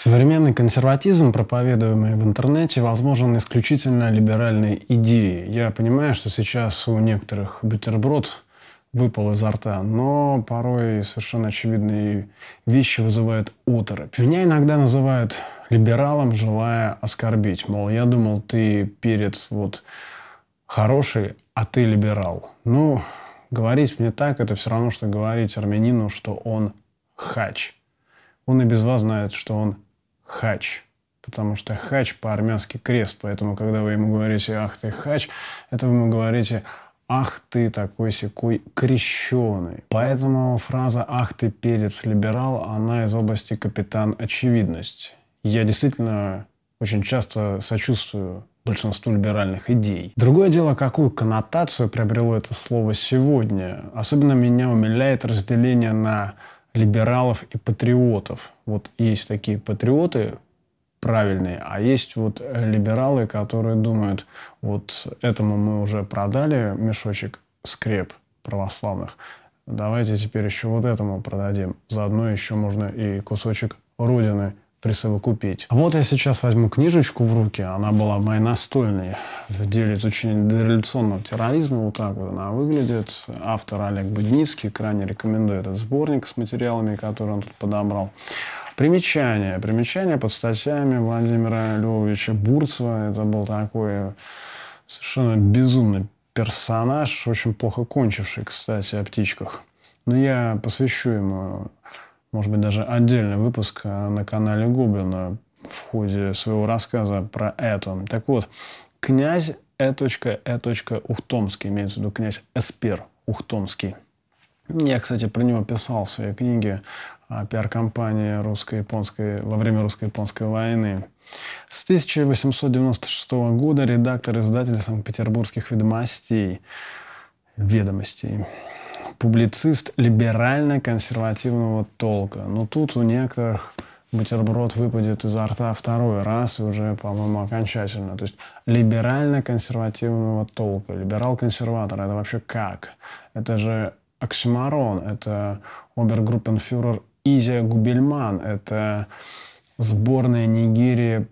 Современный консерватизм, проповедуемый в интернете, возможен исключительно либеральной идеей. Я понимаю, что сейчас у некоторых бутерброд выпал изо рта, но порой совершенно очевидные вещи вызывают оторопь. Меня иногда называют либералом, желая оскорбить. Мол, я думал, ты перец вот хороший, а ты либерал. Ну, говорить мне так, это все равно, что говорить армянину, что он хач. Он и без вас знает, что он хач, потому что хач по-армянски крест, поэтому когда вы ему говорите «ах ты хач», это вы ему говорите «ах ты такой секой крещеный». Поэтому фраза «ах ты перец либерал», она из области «капитан очевидность». Я действительно очень часто сочувствую большинству либеральных идей. Другое дело, какую коннотацию приобрело это слово сегодня. Особенно меня умиляет разделение на либералов и патриотов. Вот есть такие патриоты правильные, а есть вот либералы, которые думают, вот этому мы уже продали мешочек скреп православных, давайте теперь еще вот этому продадим. Заодно еще можно и кусочек родины присовокупить. А вот я сейчас возьму книжечку в руки, она была моей настольной в деле изучения дореволюционного терроризма, вот так вот она выглядит. Автор Олег Будницкий, крайне рекомендую этот сборник с материалами, которые он тут подобрал. Примечание. Примечание под статьями Владимира Львовича Бурцева. Это был такой совершенно безумный персонаж, очень плохо кончивший, кстати, о птичках. Но я посвящу ему может быть, даже отдельный выпуск а, на канале Гублина в ходе своего рассказа про это. Так вот, князь Э.Э. Э Ухтомский, имеется в виду князь Эспер Ухтомский. Я, кстати, про него писал в своей книге о пиар-компании русско-японской во время русско-японской войны. С 1896 года редактор-издатель Санкт-Петербургских ведомостей. ведомостей публицист либерально-консервативного толка. Но тут у некоторых бутерброд выпадет изо рта второй раз и уже, по-моему, окончательно. То есть либерально-консервативного толка. Либерал-консерватор – это вообще как? Это же оксимарон, это обергруппенфюрер Изя Губельман, это сборная Нигерии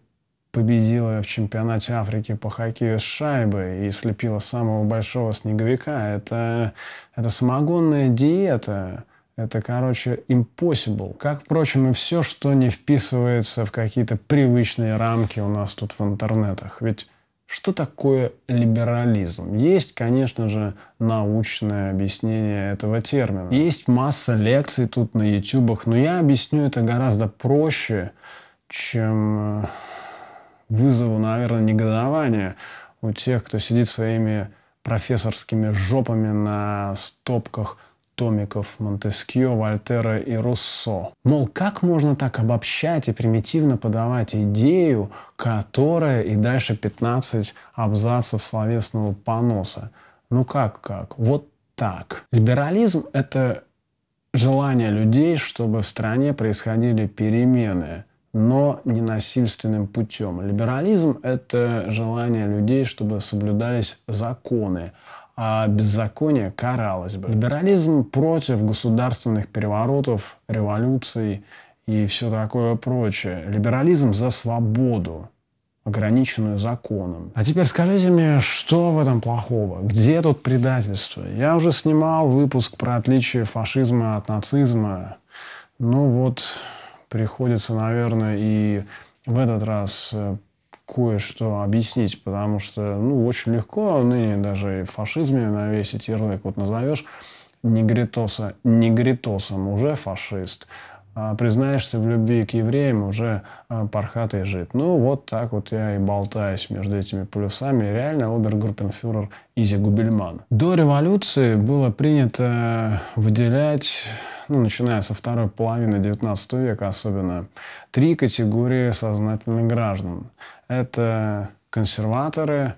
победила в чемпионате Африки по хоккею с шайбой и слепила самого большого снеговика. Это, это самогонная диета. Это, короче, impossible. Как, впрочем, и все, что не вписывается в какие-то привычные рамки у нас тут в интернетах. Ведь что такое либерализм? Есть, конечно же, научное объяснение этого термина. Есть масса лекций тут на ютубах, но я объясню это гораздо проще, чем э, вызову, наверное, негодования у тех, кто сидит своими профессорскими жопами на стопках томиков Монтескио, Вольтера и Руссо. Мол, как можно так обобщать и примитивно подавать идею, которая и дальше 15 абзацев словесного поноса? Ну как как? Вот так. Либерализм – это желание людей, чтобы в стране происходили перемены – но ненасильственным путем. Либерализм – это желание людей, чтобы соблюдались законы, а беззаконие каралось бы. Либерализм против государственных переворотов, революций и все такое прочее. Либерализм за свободу, ограниченную законом. А теперь скажите мне, что в этом плохого? Где тут предательство? Я уже снимал выпуск про отличие фашизма от нацизма. Ну вот, приходится, наверное, и в этот раз э, кое-что объяснить, потому что, ну, очень легко ныне даже и в фашизме навесить ярлык. Вот назовешь негритоса негритосом, уже фашист. А, признаешься в любви к евреям уже а, пархатый жит. Ну, вот так вот я и болтаюсь между этими полюсами. Реально обергруппенфюрер Изи Губельман. До революции было принято выделять, ну, начиная со второй половины 19 века особенно, три категории сознательных граждан. Это консерваторы,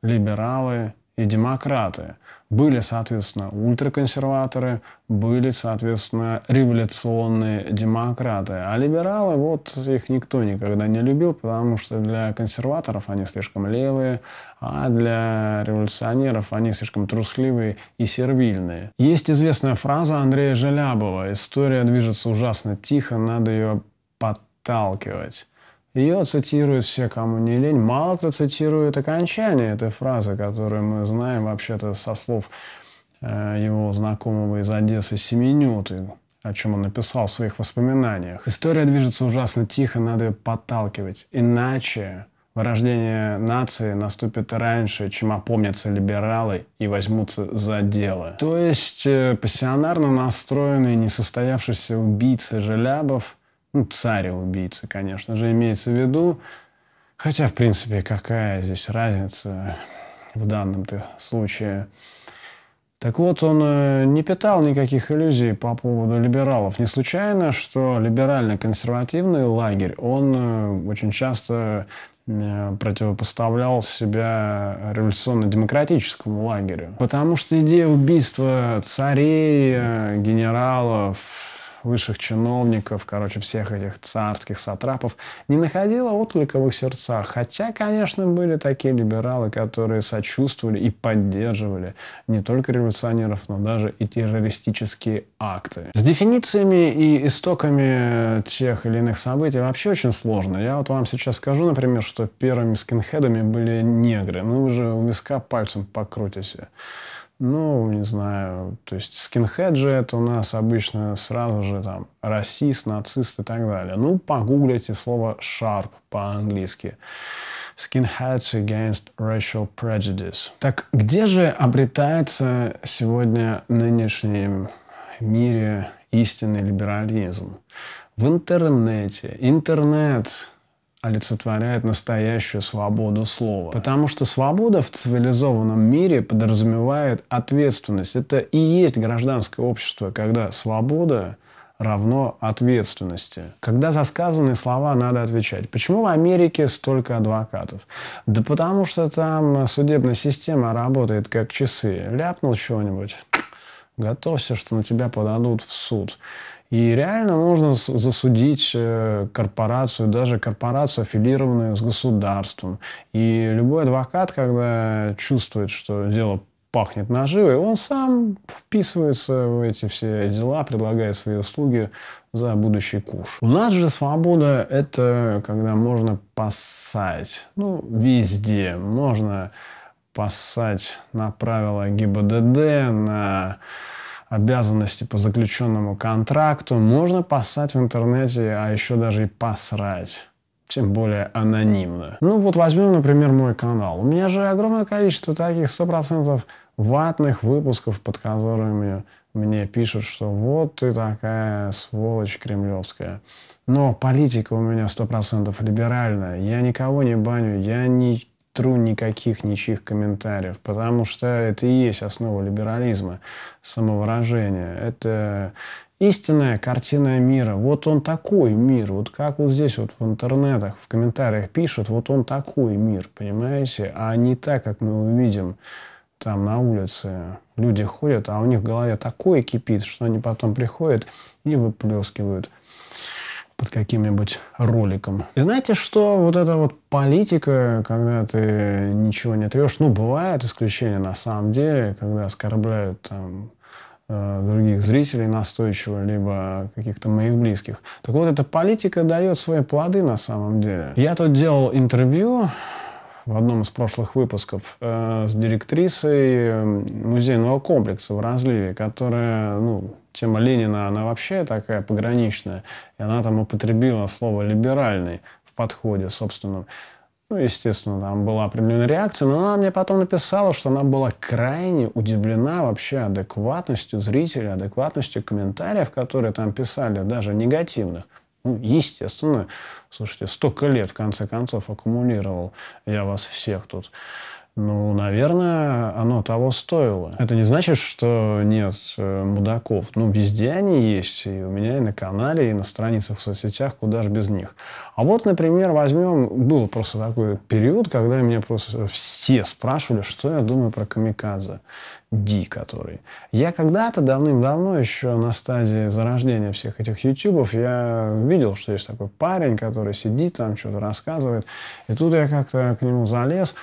либералы и демократы. Были, соответственно, ультраконсерваторы, были, соответственно, революционные демократы. А либералы, вот их никто никогда не любил, потому что для консерваторов они слишком левые, а для революционеров они слишком трусливые и сервильные. Есть известная фраза Андрея Желябова «История движется ужасно тихо, надо ее подталкивать». Ее цитируют все, кому не лень. Мало кто цитирует окончание этой фразы, которую мы знаем вообще-то со слов э, его знакомого из Одессы Семенюты, о чем он написал в своих воспоминаниях. История движется ужасно тихо, надо ее подталкивать. Иначе вырождение нации наступит раньше, чем опомнятся либералы и возьмутся за дело. То есть э, пассионарно настроенный несостоявшийся убийца Желябов – ну, царя-убийцы, конечно же, имеется в виду. Хотя, в принципе, какая здесь разница в данном-то случае. Так вот, он э, не питал никаких иллюзий по поводу либералов. Не случайно, что либерально-консервативный лагерь, он э, очень часто э, противопоставлял себя революционно-демократическому лагерю. Потому что идея убийства царей, генералов, высших чиновников, короче, всех этих царских сатрапов, не находила отклика в их сердцах. Хотя, конечно, были такие либералы, которые сочувствовали и поддерживали не только революционеров, но даже и террористические акты. С дефинициями и истоками тех или иных событий вообще очень сложно. Я вот вам сейчас скажу, например, что первыми скинхедами были негры. Ну, вы же у виска пальцем покрутите. Ну, не знаю, то есть скинхед же это у нас обычно сразу же там расист, нацист и так далее. Ну, погуглите слово sharp по-английски. Skinheads Against Racial Prejudice. Так где же обретается сегодня нынешнем мире истинный либерализм? В интернете. Интернет олицетворяет настоящую свободу слова. Потому что свобода в цивилизованном мире подразумевает ответственность. Это и есть гражданское общество, когда свобода равно ответственности. Когда за сказанные слова надо отвечать. Почему в Америке столько адвокатов? Да потому что там судебная система работает как часы. Ляпнул чего-нибудь, готовься, что на тебя подадут в суд. И реально можно засудить э, корпорацию, даже корпорацию, аффилированную с государством. И любой адвокат, когда чувствует, что дело пахнет наживой, он сам вписывается в эти все дела, предлагает свои услуги за будущий куш. У нас же свобода – это когда можно пасать. Ну, везде. Можно пасать на правила ГИБДД, на обязанности по заключенному контракту, можно поссать в интернете, а еще даже и посрать тем более анонимно. Ну вот возьмем, например, мой канал. У меня же огромное количество таких 100% ватных выпусков, под которыми мне пишут, что вот ты такая сволочь кремлевская. Но политика у меня 100% либеральная. Я никого не баню, я ни, тру никаких ничьих комментариев, потому что это и есть основа либерализма, самовыражение. Это истинная картина мира. Вот он такой мир. Вот как вот здесь вот в интернетах, в комментариях пишут, вот он такой мир, понимаете? А не так, как мы увидим там на улице. Люди ходят, а у них в голове такое кипит, что они потом приходят и выплескивают – под каким-нибудь роликом. И знаете, что вот эта вот политика, когда ты ничего не трешь, ну, бывает исключения на самом деле, когда оскорбляют там э, других зрителей настойчиво, либо каких-то моих близких. Так вот, эта политика дает свои плоды на самом деле. Я тут делал интервью в одном из прошлых выпусков э, с директрисой эм, музейного комплекса в Разливе, которая, ну, тема Ленина, она вообще такая пограничная, и она там употребила слово «либеральный» в подходе собственном. Ну, естественно, там была определенная реакция, но она мне потом написала, что она была крайне удивлена вообще адекватностью зрителя, адекватностью комментариев, которые там писали, даже негативных. Ну, естественно, слушайте, столько лет, в конце концов, аккумулировал я вас всех тут. Ну, наверное, оно того стоило. Это не значит, что нет э, мудаков. Ну, везде они есть. И у меня и на канале, и на страницах в соцсетях, куда же без них. А вот, например, возьмем... Был просто такой период, когда меня просто все спрашивали, что я думаю про Камикадзе. Ди, который. Я когда-то давным-давно, еще на стадии зарождения всех этих ютубов, я видел, что есть такой парень, который сидит там, что-то рассказывает. И тут я как-то к нему залез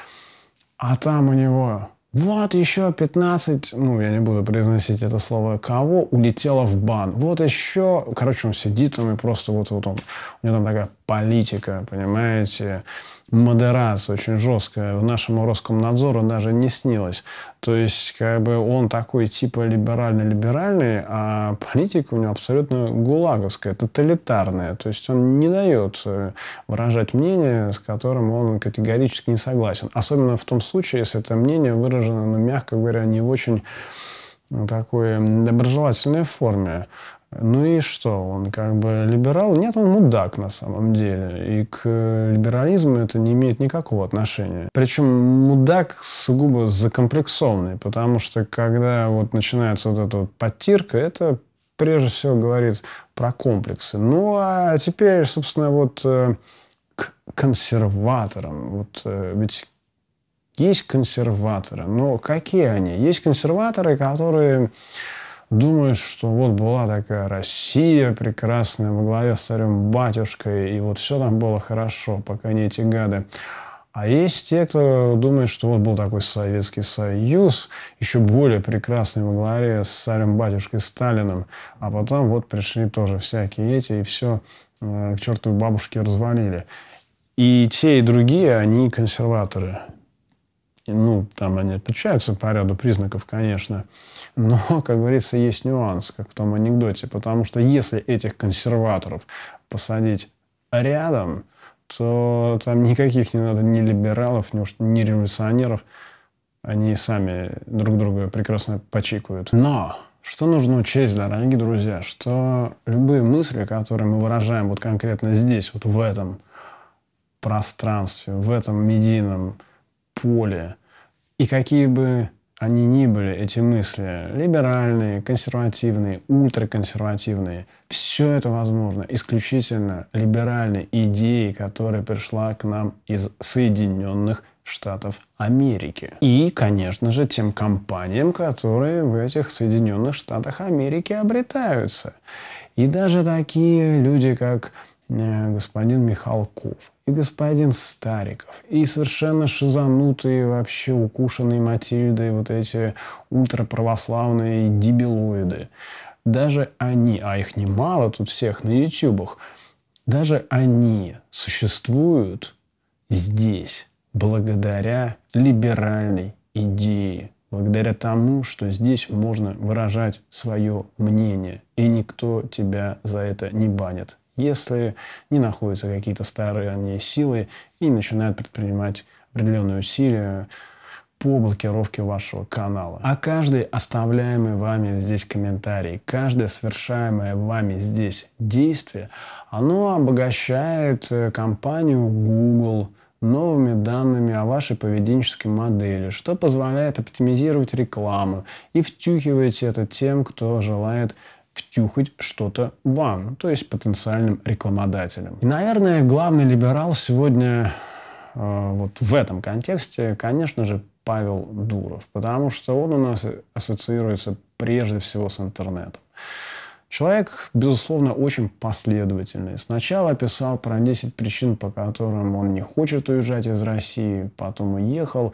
а там у него вот еще 15, ну, я не буду произносить это слово, кого улетело в бан. Вот еще, короче, он сидит там и просто вот, вот он, у него там такая политика, понимаете, модерация очень жесткая. В нашему Роскомнадзору даже не снилось. То есть, как бы он такой типа либеральный либеральный а политика у него абсолютно гулаговская, тоталитарная. То есть, он не дает э, выражать мнение, с которым он категорически не согласен. Особенно в том случае, если это мнение выражено, ну, мягко говоря, не в очень такой доброжелательной форме. Ну и что, он как бы либерал? Нет, он мудак на самом деле. И к либерализму это не имеет никакого отношения. Причем мудак сугубо закомплексованный, потому что когда вот начинается вот эта вот подтирка, это прежде всего говорит про комплексы. Ну а теперь, собственно, вот э, к консерваторам. Вот э, ведь есть консерваторы, но какие они? Есть консерваторы, которые думаешь, что вот была такая Россия прекрасная во главе с царем батюшкой, и вот все там было хорошо, пока не эти гады. А есть те, кто думает, что вот был такой Советский Союз, еще более прекрасный во главе с царем-батюшкой Сталиным, а потом вот пришли тоже всякие эти, и все э, к чертовой бабушке развалили. И те, и другие, они консерваторы ну, там они отличаются по ряду признаков, конечно, но, как говорится, есть нюанс, как в том анекдоте, потому что если этих консерваторов посадить рядом, то там никаких не надо ни либералов, ни, уж, ни революционеров, они сами друг друга прекрасно почикают. Но что нужно учесть, дорогие друзья, что любые мысли, которые мы выражаем вот конкретно здесь, вот в этом пространстве, в этом медийном поле. И какие бы они ни были, эти мысли, либеральные, консервативные, ультраконсервативные, все это возможно исключительно либеральной идеей, которая пришла к нам из Соединенных Штатов Америки. И, конечно же, тем компаниям, которые в этих Соединенных Штатах Америки обретаются. И даже такие люди, как э, господин Михалков, и господин Стариков, и совершенно шизанутые вообще укушенные Матильды, вот эти ультраправославные дебилоиды. Даже они, а их немало тут всех на ютубах, даже они существуют здесь благодаря либеральной идее, благодаря тому, что здесь можно выражать свое мнение, и никто тебя за это не банит если не находятся какие-то старые они а силы и начинают предпринимать определенные усилия по блокировке вашего канала. А каждый оставляемый вами здесь комментарий, каждое совершаемое вами здесь действие, оно обогащает э, компанию Google, новыми данными о вашей поведенческой модели, что позволяет оптимизировать рекламу и втюхивать это тем, кто желает втюхать что-то вам, ну, то есть потенциальным рекламодателям. И, наверное, главный либерал сегодня э, вот в этом контексте, конечно же, Павел Дуров, потому что он у нас ассоциируется прежде всего с интернетом. Человек, безусловно, очень последовательный. Сначала писал про 10 причин, по которым он не хочет уезжать из России, потом уехал,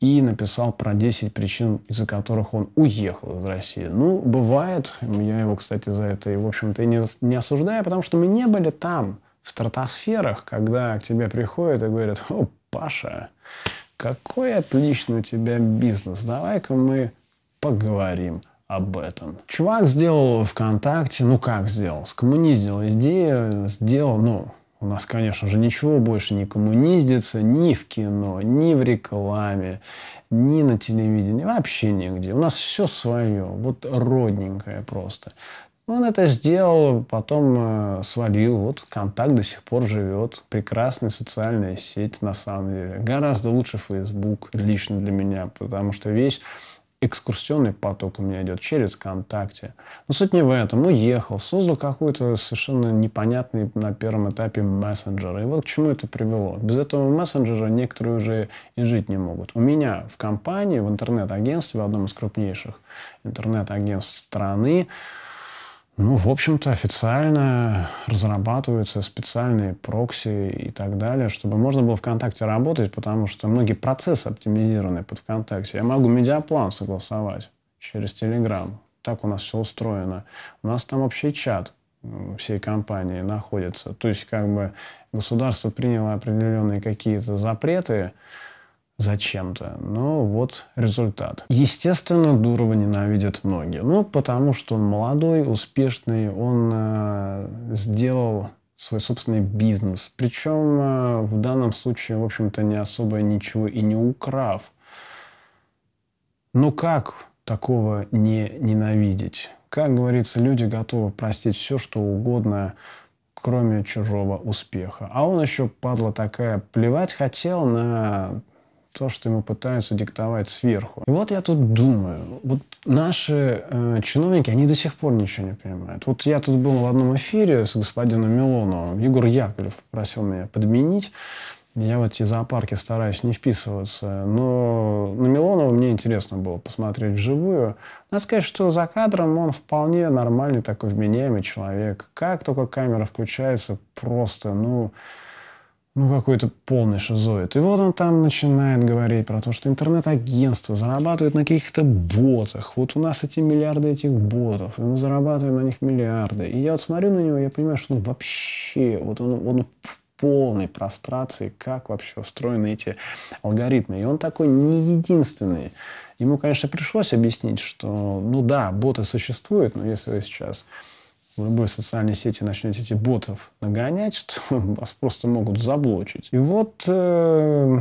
и написал про 10 причин, из-за которых он уехал из России. Ну, бывает, я его, кстати, за это в общем-то, не, не осуждаю, потому что мы не были там, в стратосферах, когда к тебе приходят и говорят, о, Паша, какой отличный у тебя бизнес, давай-ка мы поговорим об этом. Чувак сделал ВКонтакте, ну как сделал, скоммунизил идею, сделал, ну, у нас, конечно же, ничего больше никому не издится ни в кино, ни в рекламе, ни на телевидении, вообще нигде. У нас все свое, вот родненькое просто. Он это сделал, потом э, свалил. Вот контакт до сих пор живет. Прекрасная социальная сеть, на самом деле. Гораздо лучше Facebook лично для меня, потому что весь экскурсионный поток у меня идет через ВКонтакте. Но суть не в этом. Уехал, ну, создал какой-то совершенно непонятный на первом этапе мессенджер. И вот к чему это привело. Без этого мессенджера некоторые уже и жить не могут. У меня в компании, в интернет-агентстве, в одном из крупнейших интернет-агентств страны, ну, в общем-то, официально разрабатываются специальные прокси и так далее, чтобы можно было ВКонтакте работать, потому что многие процессы оптимизированы под ВКонтакте. Я могу медиаплан согласовать через Телеграм. Так у нас все устроено. У нас там общий чат всей компании находится. То есть как бы государство приняло определенные какие-то запреты, зачем-то. Но ну, вот результат. Естественно, Дурова ненавидят многие. Ну, потому что он молодой, успешный, он э, сделал свой собственный бизнес. Причем э, в данном случае, в общем-то, не особо ничего и не украв. Но как такого не ненавидеть? Как говорится, люди готовы простить все, что угодно, кроме чужого успеха. А он еще, падла такая, плевать хотел на то, что ему пытаются диктовать сверху. И вот я тут думаю, вот наши э, чиновники, они до сих пор ничего не понимают. Вот я тут был в одном эфире с господином Милоновым, Егор Яковлев попросил меня подменить, я в эти зоопарки стараюсь не вписываться, но на Милонова мне интересно было посмотреть вживую. Надо сказать, что за кадром он вполне нормальный такой вменяемый человек. Как только камера включается, просто, ну, ну, какой-то полный шизоид. И вот он там начинает говорить про то, что интернет-агентство зарабатывает на каких-то ботах. Вот у нас эти миллиарды этих ботов, и мы зарабатываем на них миллиарды. И я вот смотрю на него, я понимаю, что он вообще, вот он, он в полной прострации, как вообще устроены эти алгоритмы. И он такой не единственный. Ему, конечно, пришлось объяснить, что, ну да, боты существуют, но если вы сейчас в любой социальной сети начнете эти ботов нагонять, что вас просто могут заблочить. И вот, э,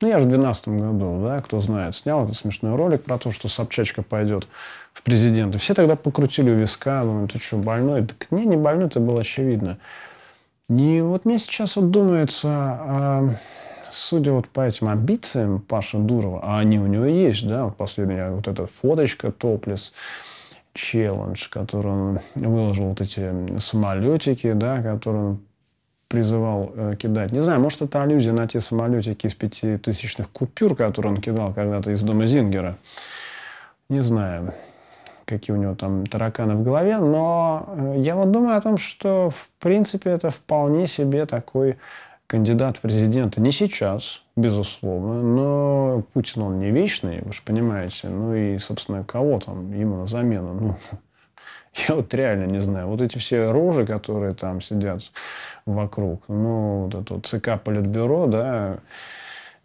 ну я же в 2012 году, да, кто знает, снял этот смешной ролик про то, что Собчачка пойдет в президенты. Все тогда покрутили у виска, думали, ты что, больной? Так не, не больной, это было очевидно. И вот мне сейчас вот думается, а, судя вот по этим амбициям Паши Дурова, а они у него есть, да, вот последняя вот эта фоточка, топлес, челлендж, который он выложил вот эти самолетики, да, которые он призывал э, кидать. Не знаю, может, это аллюзия на те самолетики из пятитысячных купюр, которые он кидал когда-то из дома Зингера. Не знаю, какие у него там тараканы в голове, но э, я вот думаю о том, что, в принципе, это вполне себе такой кандидат в президенты не сейчас, безусловно, но Путин, он не вечный, вы же понимаете, ну и, собственно, кого там ему на замену, ну, я вот реально не знаю. Вот эти все рожи, которые там сидят вокруг, ну, вот это вот ЦК Политбюро, да,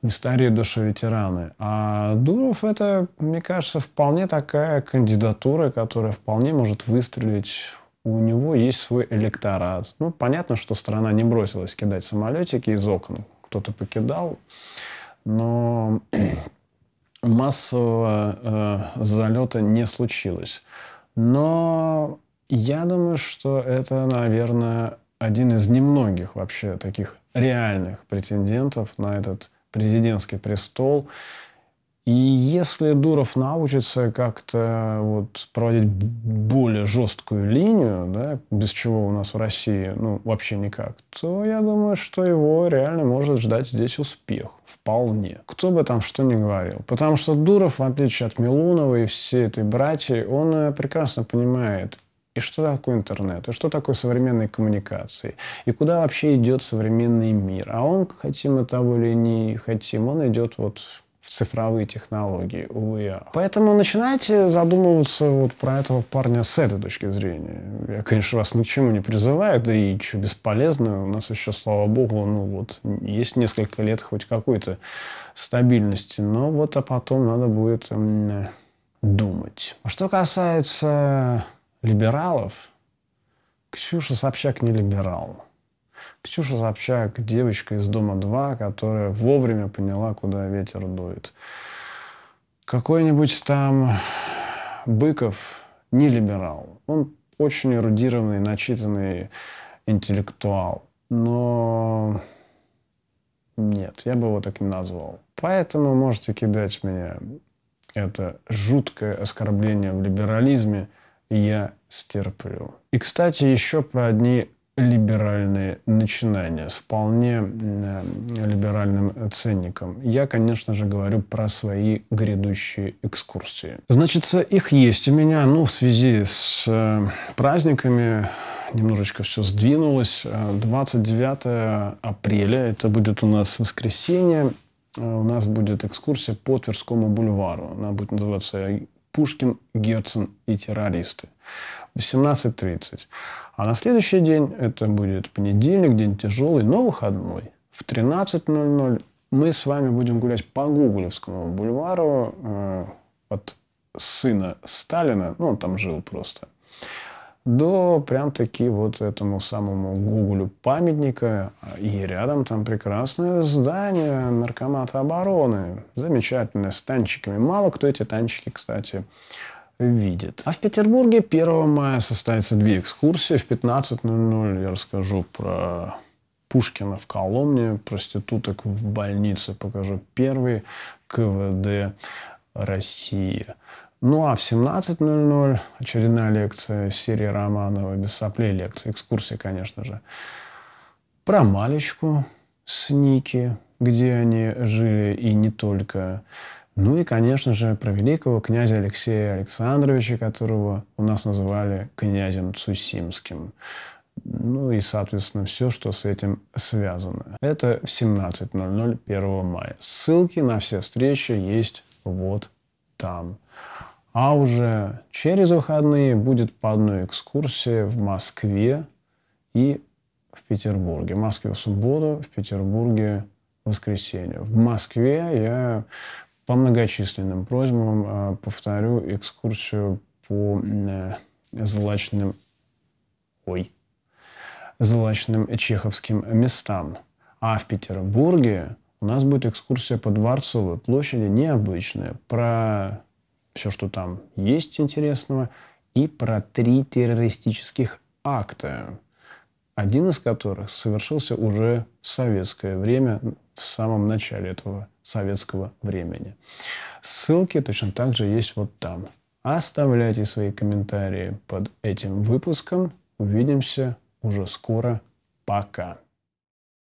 не старые души ветераны. А Дуров это, мне кажется, вполне такая кандидатура, которая вполне может выстрелить у него есть свой электорат. Ну, понятно, что страна не бросилась кидать самолетики из окон. Кто-то покидал, но массового э, залета не случилось. Но я думаю, что это, наверное, один из немногих вообще таких реальных претендентов на этот президентский престол. И если Дуров научится как-то вот проводить более жесткую линию, да, без чего у нас в России ну, вообще никак, то я думаю, что его реально может ждать здесь успех. Вполне. Кто бы там что ни говорил. Потому что Дуров, в отличие от Милунова и всей этой братьи, он э, прекрасно понимает, и что такое интернет, и что такое современные коммуникации, и куда вообще идет современный мир. А он, хотим мы того или не хотим, он идет вот в цифровые технологии, увы. Поэтому начинайте задумываться вот про этого парня с этой точки зрения. Я, конечно, вас ни к чему не призываю, да и что бесполезно. У нас еще, слава богу, ну вот, есть несколько лет хоть какой-то стабильности. Но вот, а потом надо будет э, думать. А что касается либералов, Ксюша Собчак не либерал. Ксюша Собчак, девочка из «Дома-2», которая вовремя поняла, куда ветер дует. Какой-нибудь там Быков не либерал. Он очень эрудированный, начитанный интеллектуал. Но нет, я бы его так не назвал. Поэтому можете кидать меня это жуткое оскорбление в либерализме, я стерплю. И, кстати, еще про одни либеральные начинания с вполне либеральным ценником. Я, конечно же, говорю про свои грядущие экскурсии. Значит, их есть у меня, ну, в связи с э, праздниками немножечко все сдвинулось. 29 э, апреля, это будет у нас воскресенье, э, у нас будет экскурсия по Тверскому бульвару. Она будет называться Пушкин, Герцен и террористы. В 17.30. А на следующий день, это будет понедельник, день тяжелый, но выходной. В 13.00 мы с вами будем гулять по Гуглевскому бульвару э, от сына Сталина, ну он там жил просто, до прям таки вот этому самому Гуглю памятника. И рядом там прекрасное здание наркомата обороны. Замечательное, с танчиками. Мало кто эти танчики, кстати, видит. А в Петербурге 1 мая состоятся две экскурсии. В 15.00 я расскажу про Пушкина в Коломне, проституток в больнице покажу первый КВД России. Ну а в 17.00 очередная лекция серии Романова «Без соплей» лекции, экскурсии, конечно же, про Малечку с Ники, где они жили и не только. Ну и, конечно же, про великого князя Алексея Александровича, которого у нас называли князем Цусимским. Ну и, соответственно, все, что с этим связано. Это в 17.00 1 мая. Ссылки на все встречи есть вот там. А уже через выходные будет по одной экскурсии в Москве и в Петербурге. В Москве в субботу, в Петербурге в воскресенье. В Москве я по многочисленным просьбам э, повторю экскурсию по э, злачным... Ой. Злачным чеховским местам. А в Петербурге у нас будет экскурсия по Дворцовой площади необычная, про все, что там есть интересного, и про три террористических акта, один из которых совершился уже в советское время, в самом начале этого советского времени. Ссылки точно так же есть вот там. Оставляйте свои комментарии под этим выпуском. Увидимся уже скоро. Пока.